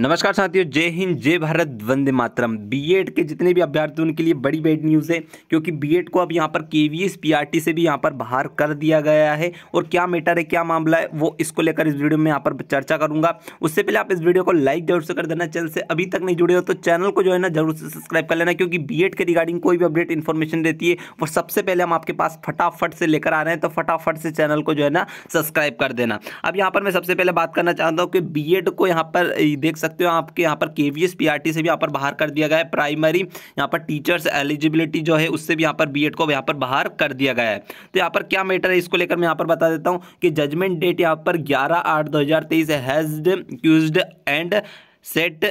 नमस्कार साथियों जय हिंद जय भारत वंदे मातरम बीएड के जितने भी अभ्यर्थी उनके लिए बड़ी बैड न्यूज़ है क्योंकि बीएड को अब यहाँ पर के वी से भी यहाँ पर बाहर कर दिया गया है और क्या मैटर है क्या मामला है वो इसको लेकर इस वीडियो में यहाँ पर चर्चा करूंगा उससे पहले आप इस वीडियो को लाइक जरूर से कर देना चैनल से अभी तक नहीं जुड़े हो तो चैनल को जो है ना जरूर से सब्सक्राइब कर लेना क्योंकि बी के रिगार्डिंग कोई भी अपडेट इन्फॉर्मेशन देती है वो सबसे पहले हम आपके पास फटाफट से लेकर आ रहे हैं तो फटाफट से चैनल को जो है ना सब्सक्राइब कर देना अब यहाँ पर मैं सबसे पहले बात करना चाहता हूँ कि बी को यहाँ पर देख सकते हो आपके यहाँ पर के वी से भी यहाँ पर बाहर कर दिया गया है प्राइमरी यहाँ पर टीचर्स एलिजिबिलिटी जो है उससे भी यहाँ पर बी को यहाँ पर बाहर कर दिया गया है तो यहाँ पर क्या मैटर है इसको लेकर मैं यहाँ पर बता देता हूँ कि जजमेंट डेट यहाँ पर ग्यारह आठ दो हज़ार तेईस हैज्ड क्यूज्ड एंड सेट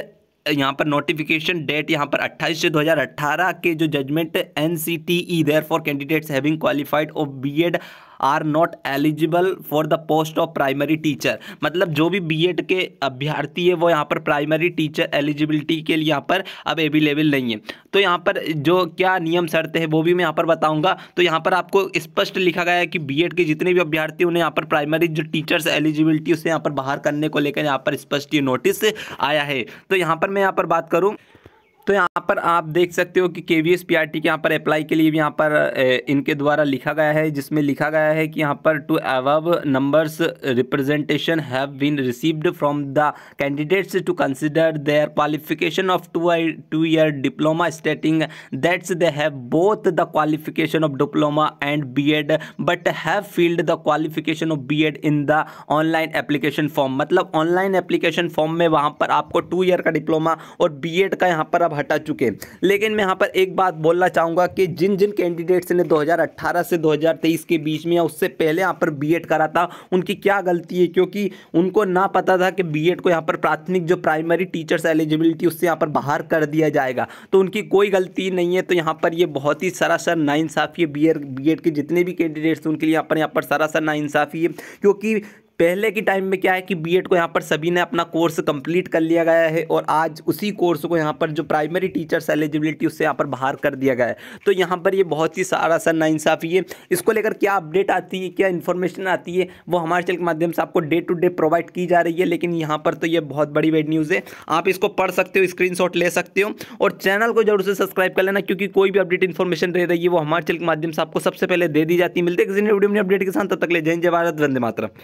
यहाँ पर नोटिफिकेशन डेट यहाँ पर 28 से 2018 के जो judgement N C T E there for candidates having qualified of B Ed Ed are not eligible for the post of primary teacher मतलब जो भी बी के अभ्यर्थी है वो यहाँ पर प्राइमरी टीचर एलिजिबिलिटी के लिए यहाँ पर अब अवेलेबल नहीं है तो यहाँ पर जो क्या नियम शर्तें हैं वो भी मैं यहाँ पर बताऊँगा तो यहाँ पर आपको स्पष्ट लिखा गया है कि बी के जितने भी अभ्यर्थी उन्हें यहाँ पर प्राइमरी जो टीचर्स एलिजिबिलिटी उसे यहाँ पर बाहर करने को लेकर यहाँ पर स्पष्ट ये नोटिस आया है तो यहाँ पर मैं यहाँ पर बात करूँ तो यहाँ पर आप देख सकते हो कि K V S P R T के यहाँ पर अप्लाई के लिए भी यहाँ पर इनके द्वारा लिखा गया है जिसमें लिखा गया है कि यहाँ पर two above numbers representation have been received from the candidates to consider their qualification of two two year diploma stating that's they have both the qualification of diploma and B Ed but have filled the qualification of B Ed in the online application form मतलब online application form में वहाँ पर आपको two year का diploma और B Ed का यहाँ पर अब हटा चुके हैं लेकिन मैं यहाँ पर एक बात बोलना चाहूँगा कि जिन जिन कैंडिडेट्स ने 2018 से 2023 के बीच में या उससे पहले यहाँ पर बीएड करा था उनकी क्या गलती है क्योंकि उनको ना पता था कि बीएड को यहाँ पर प्राथमिक जो प्राइमरी टीचर्स एलिजिबिलिटी उससे यहाँ पर बाहर कर दिया जाएगा तो उनकी कोई गलती नहीं है तो यहाँ पर ये बहुत ही सरासर नाइंसाफ़ी है बी एड के जितने भी कैंडिडेट्स उनके लिए यहाँ पर यहाँ पर सरासर नाइंसाफ़ी है क्योंकि पहले के टाइम में क्या है कि बीएड को यहाँ पर सभी ने अपना कोर्स कंप्लीट कर लिया गया है और आज उसी कोर्स को यहाँ पर जो प्राइमरी टीचर्स एलिजिबिलिटी उससे यहाँ पर बाहर कर दिया गया है तो यहाँ पर ये बहुत ही सारा सा नाइंसाफ़ी है इसको लेकर क्या अपडेट आती है क्या इन्फॉर्मेशन आती है वो हमारे चैनल के माध्यम से आपको डे टू डे प्रोवाइड की जा रही है लेकिन यहाँ पर तो ये बहुत बड़ी बेड न्यूज़ है आप इसको पढ़ सकते हो स्क्रीन ले सकते हो और चैनल को जरूर से सब्सक्राइब कर लेना क्योंकि कोई भी अपडेट इन्फॉर्मेशन दे रही है वो हमारे चैनल के माध्यम से आपको सबसे पहले दे दी जाती है मिलते किसी ने वीडियो में अपडेट के साथ तब तक ले जय जय भारत वंदे मात्र